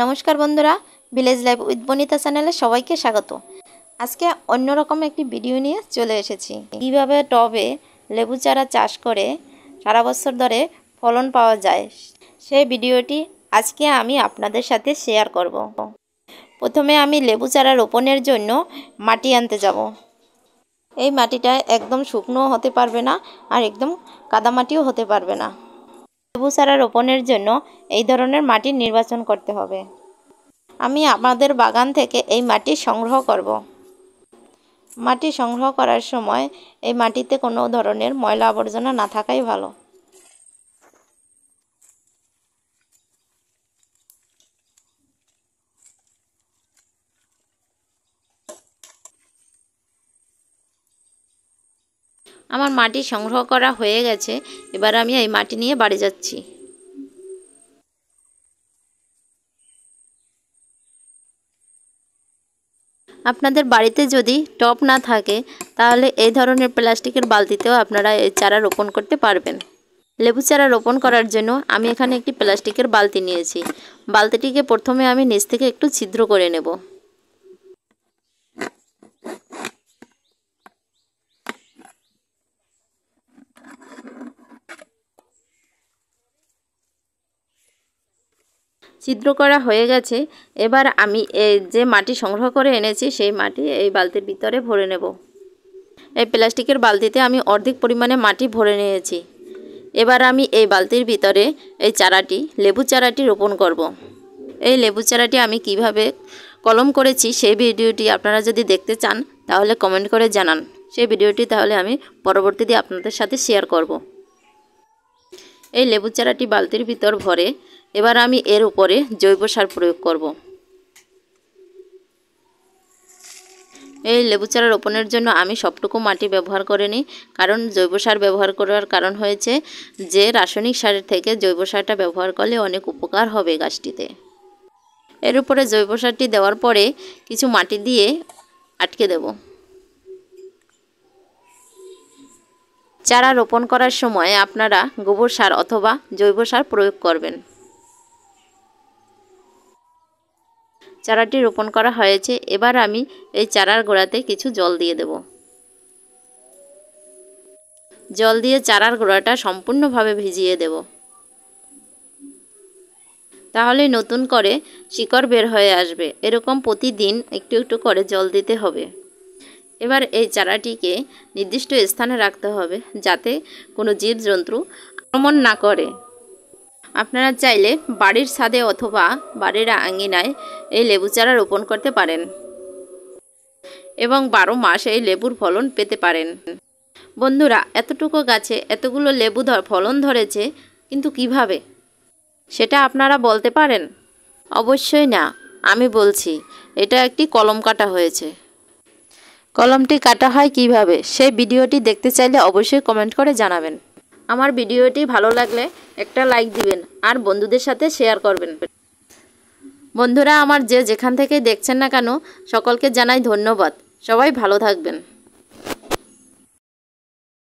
নমস্কার বন্ধুরা village life with বনিতা চ্যানেলে সবাইকে স্বাগত আজকে অন্যরকম একটি ভিডিও নিয়ে চলে এসেছি কীভাবে টবে লেবু চারা চাষ করে সারা বছর ধরে ফলন পাওয়া যায় সেই ভিডিওটি আজকে আমি আপনাদের সাথে শেয়ার করব। প্রথমে আমি লেবু চারা রোপণের জন্য মাটি আনতে যাব এই মাটিটা একদম শুকনো হতে পারবে না আর একদম কাদামাটিও হতে পারবে না লেবু চারা রোপণের জন্য এই ধরনের মাটি নির্বাচন করতে হবে আমি আমাদের বাগান থেকে এই মাটি সংগ্রহ করব। মাটি সংগ্রহ করার সময় এই মাটিতে কোনো ধরনের ময়লা আবর্জনা না থাকাই ভালো আমার মাটি সংগ্রহ করা হয়ে গেছে এবার আমি এই মাটি নিয়ে বাড়ি যাচ্ছি আপনাদের বাড়িতে যদি টপ না থাকে তাহলে এই ধরনের প্লাস্টিকের বালতিতেও আপনারা এই চারা রোপণ করতে পারবেন লেবু চারা রোপণ করার জন্য আমি এখানে একটি প্লাস্টিকের বালতি নিয়েছি বালতিটিকে প্রথমে আমি নিচ থেকে একটু ছিদ্র করে নেব ছিদ্র করা হয়ে গেছে এবার আমি যে মাটি সংগ্রহ করে এনেছি সেই মাটি এই বালতির ভিতরে ভরে নেব এই প্লাস্টিকের বালতিতে আমি অর্ধেক পরিমাণে মাটি ভরে নিয়েছি এবার আমি এই বালতির ভিতরে এই চারাটি লেবু চারাটি রোপণ করব। এই লেবু চারাটি আমি কিভাবে কলম করেছি সেই ভিডিওটি আপনারা যদি দেখতে চান তাহলে কমেন্ট করে জানান সেই ভিডিওটি তাহলে আমি পরবর্তীতে আপনাদের সাথে শেয়ার করব। এই লেবু চারাটি বালতির ভিতর ভরে এবার আমি এর উপরে জৈব সার প্রয়োগ করব এই লেবু চারা রোপণের জন্য আমি সবটুকু মাটি ব্যবহার করিনি কারণ জৈব সার ব্যবহার করার কারণ হয়েছে যে রাসায়নিক সারের থেকে জৈব সারটা ব্যবহার করলে অনেক উপকার হবে গাছটিতে এর উপরে জৈব সারটি দেওয়ার পরে কিছু মাটি দিয়ে আটকে দেবো চারা রোপণ করার সময় আপনারা গোবর সার অথবা জৈব সার প্রয়োগ করবেন চারাটি রোপণ করা হয়েছে এবার আমি এই চারার গোড়াতে কিছু জল দিয়ে দেব জল দিয়ে চারার গোড়াটা সম্পূর্ণভাবে ভিজিয়ে দেব তাহলে নতুন করে শিকড় বের হয়ে আসবে এরকম প্রতিদিন একটু একটু করে জল দিতে হবে এবার এই চারাটিকে নির্দিষ্ট স্থানে রাখতে হবে যাতে কোনো জীবজন্তু আক্রমণ না করে আপনারা চাইলে বাড়ির ছাদে অথবা বাড়ির আঙিনায় এই লেবু চারা রোপণ করতে পারেন এবং বারো মাস এই লেবুর ফলন পেতে পারেন বন্ধুরা এতটুকু গাছে এতগুলো লেবু ফলন ধরেছে কিন্তু কিভাবে সেটা আপনারা বলতে পারেন অবশ্যই না আমি বলছি এটা একটি কলম কাটা হয়েছে কলমটি কাটা হয় কিভাবে সেই ভিডিওটি দেখতে চাইলে অবশ্যই কমেন্ট করে জানাবেন আমার ভিডিওটি ভালো লাগলে একটা লাইক দিবেন আর বন্ধুদের সাথে শেয়ার করবেন বন্ধুরা আমার যে যেখান থেকে দেখছেন না কেন সকলকে জানাই ধন্যবাদ সবাই ভালো থাকবেন